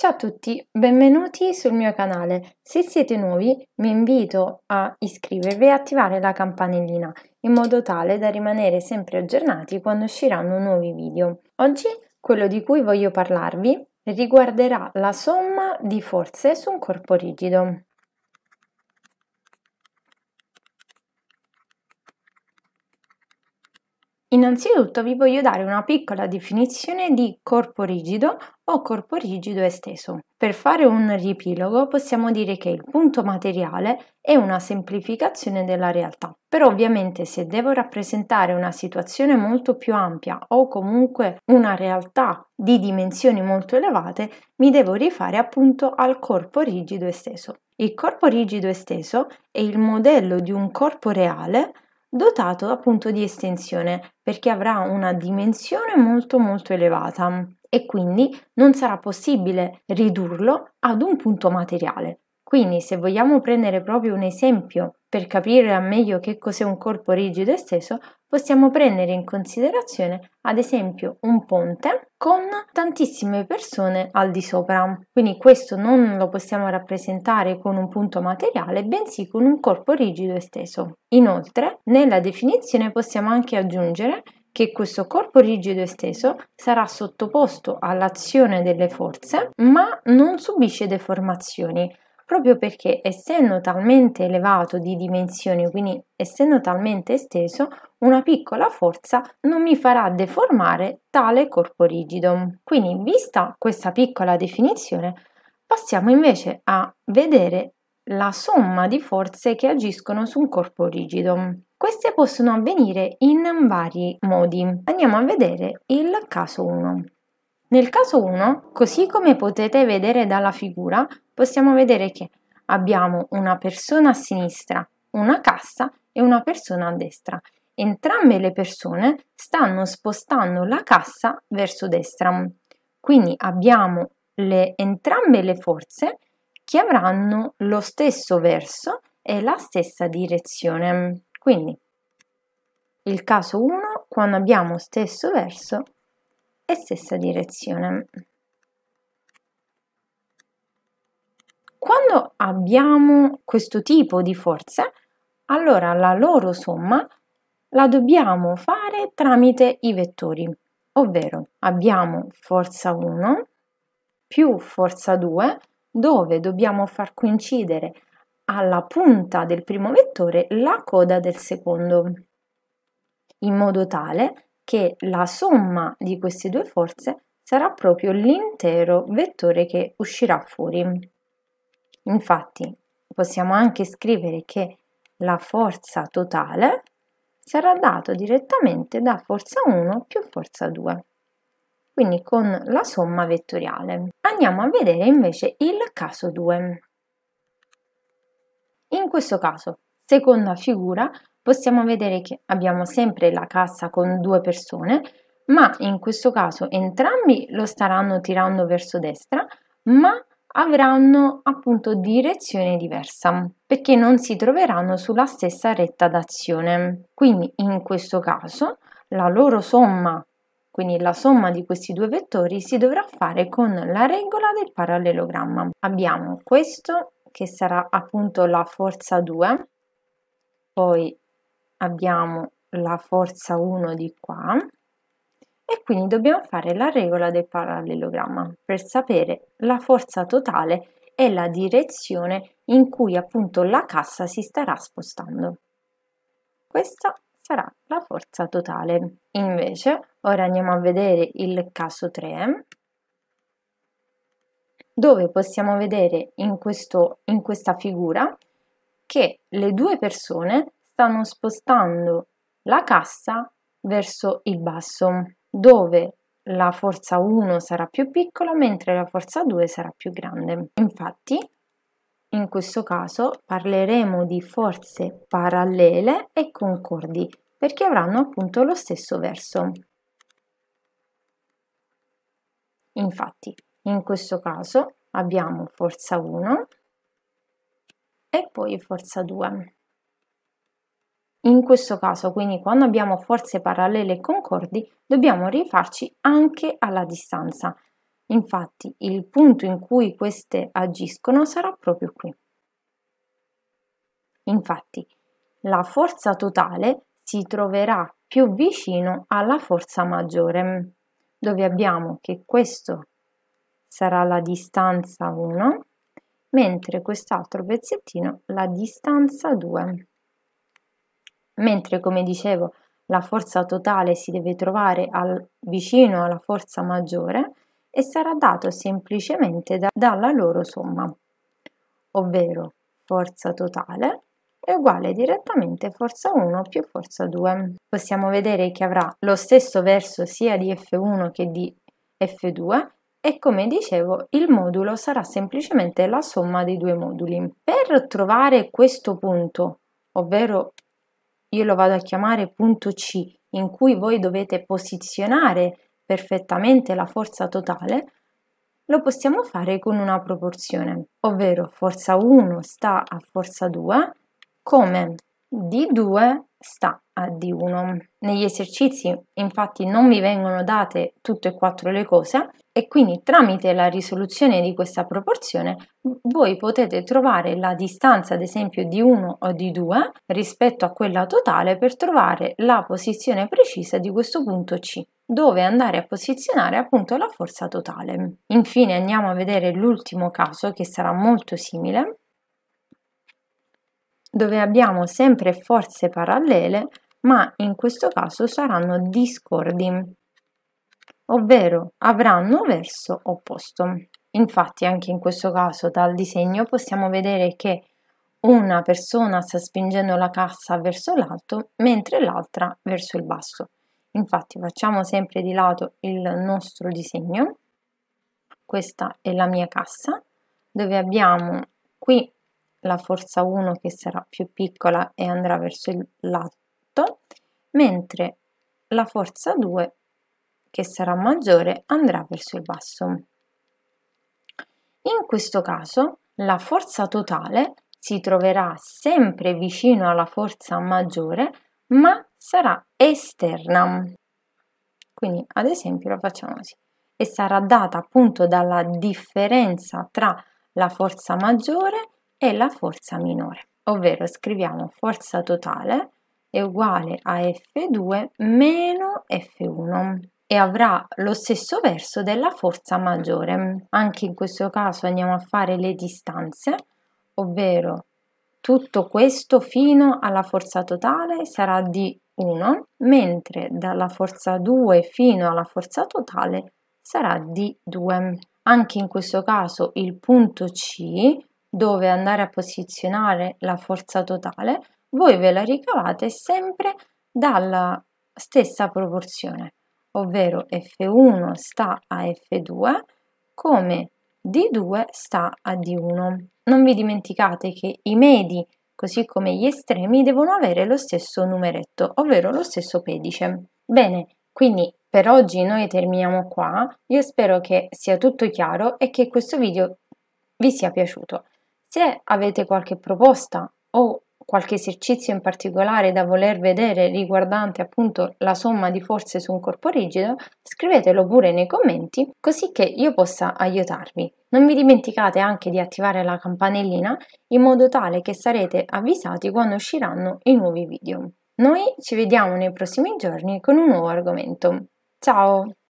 Ciao a tutti, benvenuti sul mio canale. Se siete nuovi vi invito a iscrivervi e attivare la campanellina in modo tale da rimanere sempre aggiornati quando usciranno nuovi video. Oggi quello di cui voglio parlarvi riguarderà la somma di forze su un corpo rigido. Innanzitutto vi voglio dare una piccola definizione di corpo rigido o corpo rigido esteso. Per fare un riepilogo possiamo dire che il punto materiale è una semplificazione della realtà. Però ovviamente se devo rappresentare una situazione molto più ampia o comunque una realtà di dimensioni molto elevate, mi devo rifare appunto al corpo rigido esteso. Il corpo rigido esteso è il modello di un corpo reale dotato appunto di estensione perché avrà una dimensione molto molto elevata e quindi non sarà possibile ridurlo ad un punto materiale. Quindi se vogliamo prendere proprio un esempio per capire meglio che cos'è un corpo rigido e steso, possiamo prendere in considerazione ad esempio un ponte con tantissime persone al di sopra. Quindi questo non lo possiamo rappresentare con un punto materiale, bensì con un corpo rigido e steso. Inoltre, nella definizione possiamo anche aggiungere che questo corpo rigido e steso sarà sottoposto all'azione delle forze, ma non subisce deformazioni proprio perché essendo talmente elevato di dimensioni, quindi essendo talmente esteso, una piccola forza non mi farà deformare tale corpo rigido. Quindi, vista questa piccola definizione, passiamo invece a vedere la somma di forze che agiscono su un corpo rigido. Queste possono avvenire in vari modi. Andiamo a vedere il caso 1. Nel caso 1, così come potete vedere dalla figura, possiamo vedere che abbiamo una persona a sinistra, una cassa e una persona a destra. Entrambe le persone stanno spostando la cassa verso destra. Quindi abbiamo le, entrambe le forze che avranno lo stesso verso e la stessa direzione. Quindi il caso 1, quando abbiamo stesso verso e stessa direzione. Quando abbiamo questo tipo di forze, allora la loro somma la dobbiamo fare tramite i vettori, ovvero abbiamo forza 1 più forza 2 dove dobbiamo far coincidere alla punta del primo vettore la coda del secondo, in modo tale che che la somma di queste due forze sarà proprio l'intero vettore che uscirà fuori. Infatti possiamo anche scrivere che la forza totale sarà data direttamente da forza 1 più forza 2, quindi con la somma vettoriale. Andiamo a vedere invece il caso 2. In questo caso, seconda figura, possiamo vedere che abbiamo sempre la cassa con due persone, ma in questo caso entrambi lo staranno tirando verso destra, ma avranno appunto direzione diversa perché non si troveranno sulla stessa retta d'azione. Quindi in questo caso la loro somma, quindi la somma di questi due vettori si dovrà fare con la regola del parallelogramma. Abbiamo questo che sarà appunto la forza 2, poi abbiamo la forza 1 di qua e quindi dobbiamo fare la regola del parallelogramma per sapere la forza totale e la direzione in cui appunto la cassa si starà spostando. Questa sarà la forza totale. Invece, ora andiamo a vedere il caso 3 dove possiamo vedere in, questo, in questa figura che le due persone stanno spostando la cassa verso il basso, dove la forza 1 sarà più piccola mentre la forza 2 sarà più grande. Infatti, in questo caso parleremo di forze parallele e concordi perché avranno appunto lo stesso verso. Infatti, in questo caso abbiamo forza 1 e poi forza 2. In questo caso, quindi, quando abbiamo forze parallele e concordi, dobbiamo rifarci anche alla distanza. Infatti, il punto in cui queste agiscono sarà proprio qui. Infatti, la forza totale si troverà più vicino alla forza maggiore, dove abbiamo che questo sarà la distanza 1, mentre quest'altro pezzettino la distanza 2 mentre come dicevo la forza totale si deve trovare al, vicino alla forza maggiore e sarà dato semplicemente da, dalla loro somma, ovvero forza totale è uguale direttamente forza 1 più forza 2. Possiamo vedere che avrà lo stesso verso sia di F1 che di F2 e come dicevo il modulo sarà semplicemente la somma dei due moduli. Per trovare questo punto, ovvero io lo vado a chiamare punto C, in cui voi dovete posizionare perfettamente la forza totale, lo possiamo fare con una proporzione, ovvero forza 1 sta a forza 2, come D2 sta a D1. Negli esercizi infatti non mi vengono date tutte e quattro le cose e quindi tramite la risoluzione di questa proporzione voi potete trovare la distanza ad esempio di 1 o di 2 rispetto a quella totale per trovare la posizione precisa di questo punto C dove andare a posizionare appunto la forza totale. Infine andiamo a vedere l'ultimo caso che sarà molto simile dove abbiamo sempre forze parallele, ma in questo caso saranno discordi, ovvero avranno verso opposto. Infatti anche in questo caso dal disegno possiamo vedere che una persona sta spingendo la cassa verso l'alto mentre l'altra verso il basso. Infatti facciamo sempre di lato il nostro disegno, questa è la mia cassa, dove abbiamo qui la forza 1 che sarà più piccola e andrà verso il lato, mentre la forza 2 che sarà maggiore andrà verso il basso. In questo caso la forza totale si troverà sempre vicino alla forza maggiore ma sarà esterna. Quindi ad esempio lo facciamo così e sarà data appunto dalla differenza tra la forza maggiore e è la forza minore, ovvero scriviamo forza totale è uguale a F2 meno F1 e avrà lo stesso verso della forza maggiore. Anche in questo caso andiamo a fare le distanze, ovvero tutto questo fino alla forza totale sarà di 1, mentre dalla forza 2 fino alla forza totale sarà di 2. Anche in questo caso il punto C dove andare a posizionare la forza totale, voi ve la ricavate sempre dalla stessa proporzione, ovvero F1 sta a F2 come D2 sta a D1. Non vi dimenticate che i medi, così come gli estremi, devono avere lo stesso numeretto, ovvero lo stesso pedice. Bene, quindi per oggi noi terminiamo qua. Io spero che sia tutto chiaro e che questo video vi sia piaciuto. Se avete qualche proposta o qualche esercizio in particolare da voler vedere riguardante appunto la somma di forze su un corpo rigido, scrivetelo pure nei commenti così che io possa aiutarvi. Non vi dimenticate anche di attivare la campanellina in modo tale che sarete avvisati quando usciranno i nuovi video. Noi ci vediamo nei prossimi giorni con un nuovo argomento. Ciao!